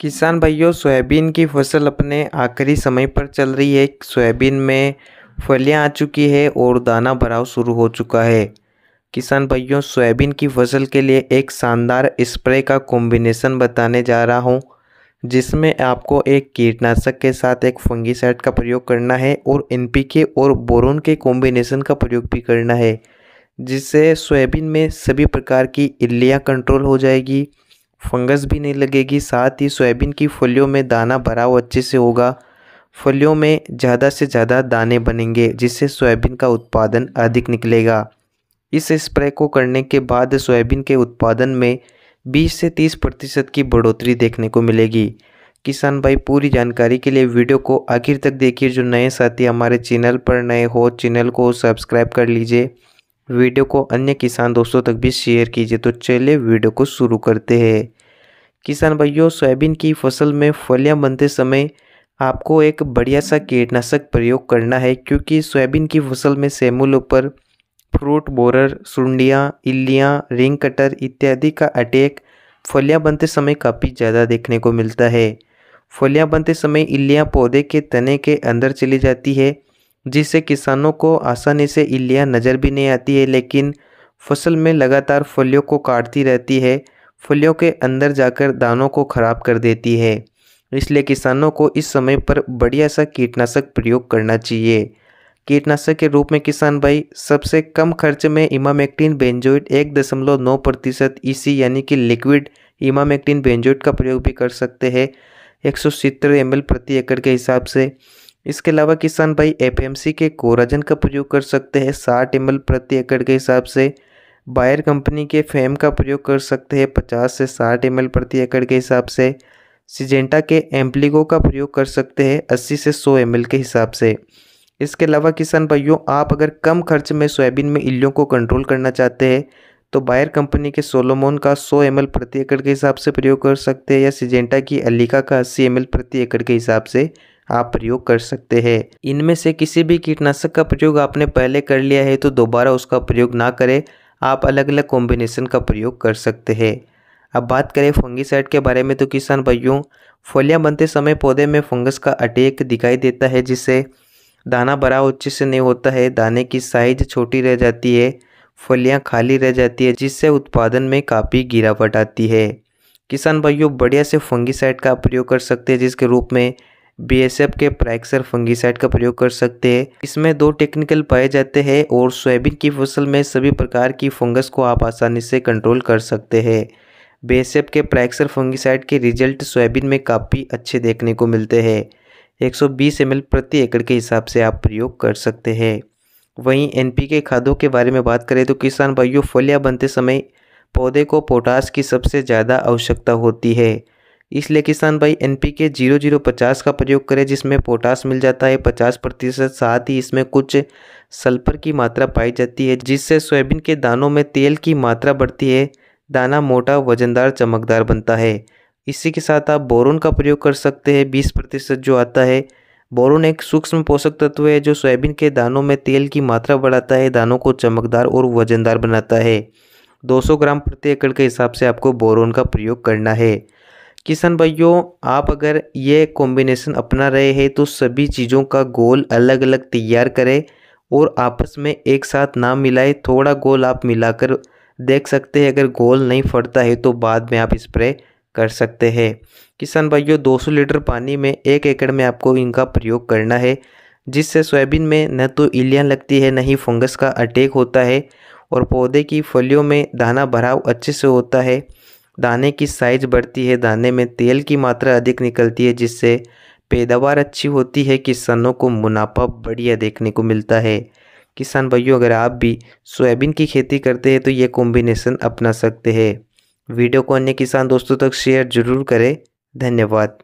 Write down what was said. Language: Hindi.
किसान भाइयों सोयाबीन की फसल अपने आखिरी समय पर चल रही है सोयाबीन में फलियां आ चुकी है और दाना भराव शुरू हो चुका है किसान भाइयों सोयाबीन की फसल के लिए एक शानदार स्प्रे का कॉम्बिनेशन बताने जा रहा हूं जिसमें आपको एक कीटनाशक के साथ एक फंगीसाइड का प्रयोग करना है और के और बोरोन के कॉम्बिनेशन का प्रयोग भी करना है जिससे सोयाबीन में सभी प्रकार की इल्लियाँ कंट्रोल हो जाएगी फंगस भी नहीं लगेगी साथ ही सोयाबीन की फलियों में दाना भराव अच्छे से होगा फलियों में ज़्यादा से ज़्यादा दाने बनेंगे जिससे सोयाबीन का उत्पादन अधिक निकलेगा इस स्प्रे को करने के बाद सोयाबीन के उत्पादन में 20 से 30 प्रतिशत की बढ़ोतरी देखने को मिलेगी किसान भाई पूरी जानकारी के लिए वीडियो को आखिर तक देखिए जो नए साथी हमारे चैनल पर नए हो चैनल को सब्सक्राइब कर लीजिए वीडियो को अन्य किसान दोस्तों तक भी शेयर कीजिए तो चलिए वीडियो को शुरू करते हैं किसान भाइयों सोयाबीन की फसल में फलियां बनते समय आपको एक बढ़िया सा कीटनाशक प्रयोग करना है क्योंकि सोयाबीन की फसल में सेमुल पर फ्रूट बोरर सुंडियाँ इल्लियाँ रिंग कटर इत्यादि का अटैक फलियाँ बनते समय काफ़ी ज़्यादा देखने को मिलता है फलियाँ बनते समय इल्लियाँ पौधे के तने के अंदर चली जाती है जिससे किसानों को आसानी से इल्लियाँ नज़र भी नहीं आती है लेकिन फसल में लगातार फलियों को काटती रहती है फलियों के अंदर जाकर दानों को ख़राब कर देती है इसलिए किसानों को इस समय पर बढ़िया सा कीटनाशक प्रयोग करना चाहिए कीटनाशक के रूप में किसान भाई सबसे कम खर्च में इमामेक्टिन बेंजोइट एक दशमलव नौ प्रतिशत ई e यानी कि लिक्विड इमामेक्टिन बेंजोइट का प्रयोग भी कर सकते हैं एक सौ एम प्रति एकड़ के हिसाब से इसके अलावा किसान भाई एफएमसी के कोराजन का प्रयोग कर सकते हैं साठ एम प्रति एकड़ के हिसाब से बायर कंपनी के फेम का प्रयोग कर सकते हैं पचास से साठ एम प्रति एकड़ के हिसाब से सिजेंटा के एम्पलिगो का प्रयोग कर सकते हैं अस्सी से सौ एम के हिसाब से इसके अलावा किसान भाइयों आप अगर कम खर्च में सोयाबीन में इल्लियों को कंट्रोल करना चाहते हैं तो बायर कंपनी के सोलोमोन का 100 एम प्रति एकड़ के हिसाब से प्रयोग कर सकते हैं या सिजेंटा की अलिका का 80 एम प्रति एकड़ के हिसाब से आप प्रयोग कर सकते हैं इनमें से किसी भी कीटनाशक का प्रयोग आपने पहले कर लिया है तो दोबारा उसका प्रयोग ना करें आप अलग अलग कॉम्बिनेशन का प्रयोग कर सकते हैं अब बात करें फंगीसाइड के बारे में तो किसान भाइयों फलियाँ बनते समय पौधे में फंगस का अटैक दिखाई देता है जिससे दाना बड़ा उच्च से नहीं होता है दाने की साइज छोटी रह जाती है फलियाँ खाली रह जाती है जिससे उत्पादन में काफ़ी गिरावट आती है किसान भाइयों बढ़िया से फंगीसाइड का प्रयोग कर सकते हैं जिसके रूप में बीएसएफ के प्रैक्सर फंगिसाइड का प्रयोग कर सकते हैं इसमें दो टेक्निकल पाए जाते हैं और सोयाबीन की फसल में सभी प्रकार की फंगस को आप आसानी से कंट्रोल कर सकते हैं बीएसएफ के प्रैक्सर फंगिसाइड के रिजल्ट सोयाबीन में काफ़ी अच्छे देखने को मिलते हैं 120 ml प्रति एकड़ के हिसाब से आप प्रयोग कर सकते हैं वहीं के खादों के बारे में बात करें तो किसान भाइयों फलियाँ बनते समय पौधे को पोटास की सबसे ज़्यादा आवश्यकता होती है इसलिए किसान भाई N P K zero zero पचास का प्रयोग करें जिसमें पोटास मिल जाता है पचास प्रतिशत साथ ही इसमें कुछ सल्फर की मात्रा पाई जाती है जिससे सोयाबीन के दानों में तेल की मात्रा बढ़ती है दाना मोटा वजनदार चमकदार बनता है इसी के साथ आप बोरोन का प्रयोग कर सकते हैं बीस प्रतिशत जो आता है बोरोन एक सूक्ष्म पोषक तत्व है जो सोयाबीन के दानों में तेल की मात्रा बढ़ाता है दानों को चमकदार और वजनदार बनाता है 200 ग्राम प्रति एकड़ के हिसाब से आपको बोरोन का प्रयोग करना है किसान भाइयों आप अगर ये कॉम्बिनेशन अपना रहे हैं तो सभी चीज़ों का गोल अलग अलग तैयार करें और आपस में एक साथ ना मिलाए थोड़ा गोल आप मिलाकर देख सकते हैं अगर गोल नहीं फटता है तो बाद में आप स्प्रे कर सकते हैं किसान भाइयों 200 लीटर पानी में एक एकड़ में आपको इनका प्रयोग करना है जिससे सोयाबीन में न तो इलियाँ लगती है न ही फंगस का अटैक होता है और पौधे की फलियों में दाना भराव अच्छे से होता है दाने की साइज बढ़ती है दाने में तेल की मात्रा अधिक निकलती है जिससे पैदावार अच्छी होती है किसानों को मुनाफा बढ़िया देखने को मिलता है किसान भाइयों अगर आप भी सोयाबीन की खेती करते हैं तो ये कॉम्बिनेसन अपना सकते हैं वीडियो को अन्य किसान दोस्तों तक शेयर जरूर करें धन्यवाद